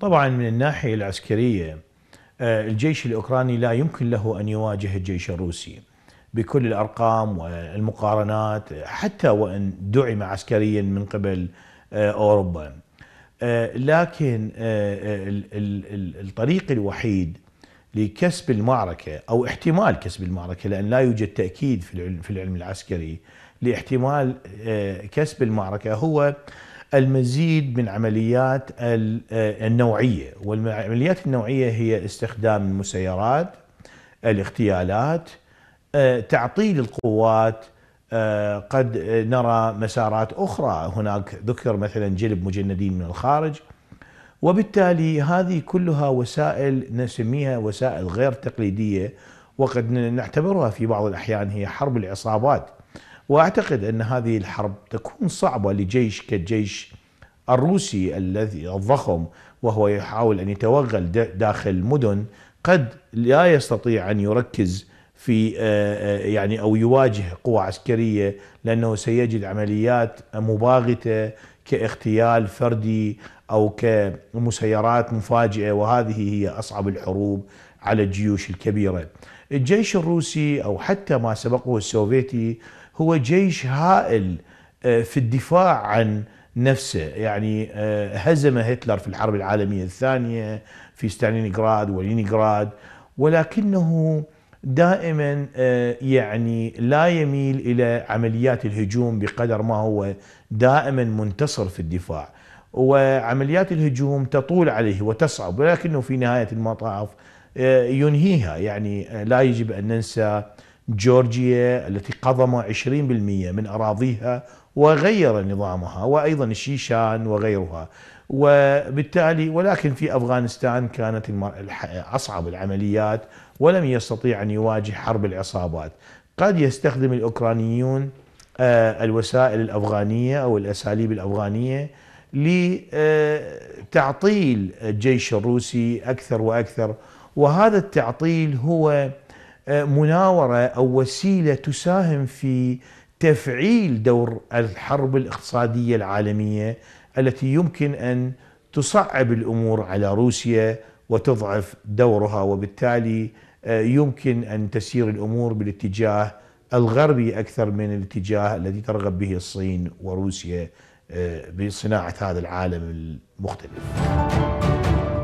طبعا من الناحية العسكرية آه، الجيش الأوكراني لا يمكن له أن يواجه الجيش الروسي بكل الأرقام والمقارنات حتى وإن دعم عسكريا من قبل آه، أوروبا آه، لكن الطريق الوحيد لكسب المعركة أو احتمال كسب المعركة لأن لا يوجد تأكيد في العلم العسكري لاحتمال كسب المعركة هو المزيد من عمليات آه، النوعيه والعمليات النوعيه هي استخدام المسيرات الاغتيالات آه، تعطيل القوات آه، قد نرى مسارات اخرى هناك ذكر مثلا جلب مجندين من الخارج وبالتالي هذه كلها وسائل نسميها وسائل غير تقليديه وقد نعتبرها في بعض الاحيان هي حرب العصابات واعتقد ان هذه الحرب تكون صعبه لجيش كالجيش الروسي الذي الضخم وهو يحاول ان يتوغل داخل مدن قد لا يستطيع ان يركز في آه، آه، يعني او يواجه قوى عسكريه لانه سيجد عمليات مباغته كاغتيال فردي او كمسيرات مفاجئه وهذه هي اصعب الحروب على الجيوش الكبيرة الجيش الروسي أو حتى ما سبقه السوفيتي هو جيش هائل آه، في الدفاع عن نفسه يعني آه، هزم هتلر في الحرب العالمية الثانية في ستالينغراد ولينغراد ولكنه دائما آه، يعني لا يميل إلى عمليات الهجوم بقدر ما هو دائما منتصر في الدفاع وعمليات الهجوم تطول عليه وتصعب ولكنه في نهاية المطاف آه، ينهيها يعني آه، لا يجب أن ننسى جورجيا التي قضم 20% من أراضيها وغير نظامها وأيضا الشيشان وغيرها وبالتالي ولكن في أفغانستان كانت أصعب العمليات ولم يستطيع أن يواجه حرب العصابات قد يستخدم الأوكرانيون آه، الوسائل الأفغانية أو الأساليب الأفغانية لتعطيل الجيش الروسي أكثر وأكثر وهذا التعطيل هو آه، مناوره او وسيله تساهم في تفعيل دور الحرب الاقتصاديه العالميه التي يمكن ان تصعب الامور على روسيا وتضعف دورها وبالتالي آه، يمكن ان تسير الامور بالاتجاه الغربي اكثر من الاتجاه الذي ترغب به الصين وروسيا آه، بصناعه هذا العالم المختلف.